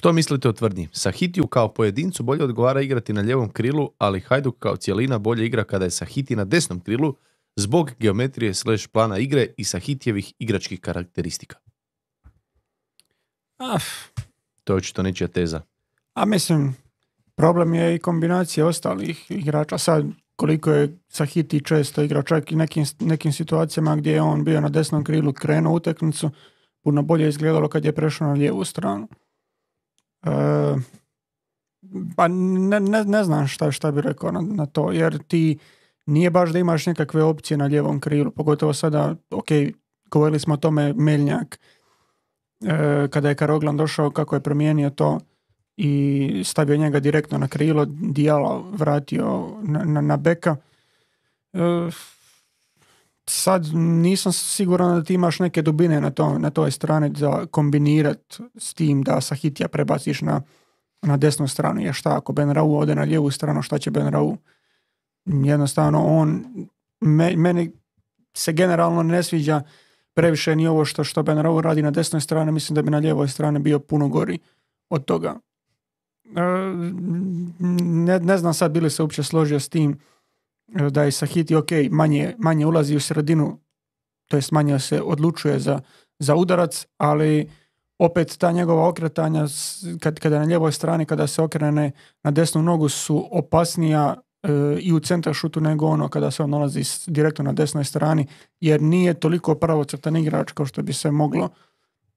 Što mislite o tvrdnji? Sahitiju kao pojedincu bolje odgovara igrati na ljevom krilu, ali Hajduk kao cijelina bolje igra kada je Sahiti na desnom krilu zbog geometrije slash plana igre i Sahitijevih igračkih karakteristika. Af. To je očito nečija teza. A mislim, problem je i kombinacija ostalih igrača. Sad, koliko je Sahiti često igrao, čak i nekim, nekim situacijama gdje je on bio na desnom krilu krenuo utakmicu puno bolje izgledalo kad je prešao na lijevu stranu. E, pa ne, ne, znam šta, šta bi rekao na, to, jer ti nije baš da imaš nekakve opcije na ljevom krilu, pogotovo sada, ok, govorili smo o tome Melnjak, e, kada je Karoglan došao, kako je promijenio to i stavio njega direktno na krilo, dijalo vratio na, na, na beka. E, sad nisam siguran da ti imaš neke dubine na, to, na toj strani za kombinirat s tim da sa hitija prebaciš na, na desnu stranu. Jer šta, ako Ben Rau ode na lijevu stranu, šta će Ben Rau? Jednostavno, on, meni se generalno ne sviđa previše ni ovo što, što Ben Rau radi na desnoj strani, mislim da bi na lijevoj strani bio puno gori od toga. E, ne, ne znam sad bili se uopće složio s tim E, da je Sahiti ok, manje, manje ulazi u sredinu, to jest manje se odlučuje za, za udarac, ali opet ta njegova okretanja kad, kada je na ljevoj strani, kada se okrene na desnu nogu su opasnija e, i u centar šutu nego ono kada se on nalazi direktno na desnoj strani, jer nije toliko pravocrtan igrač kao što bi se moglo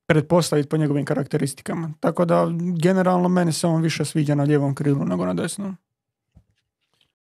pretpostaviti po njegovim karakteristikama. Tako da generalno meni se on više sviđa na ljevom krilu nego na desnom.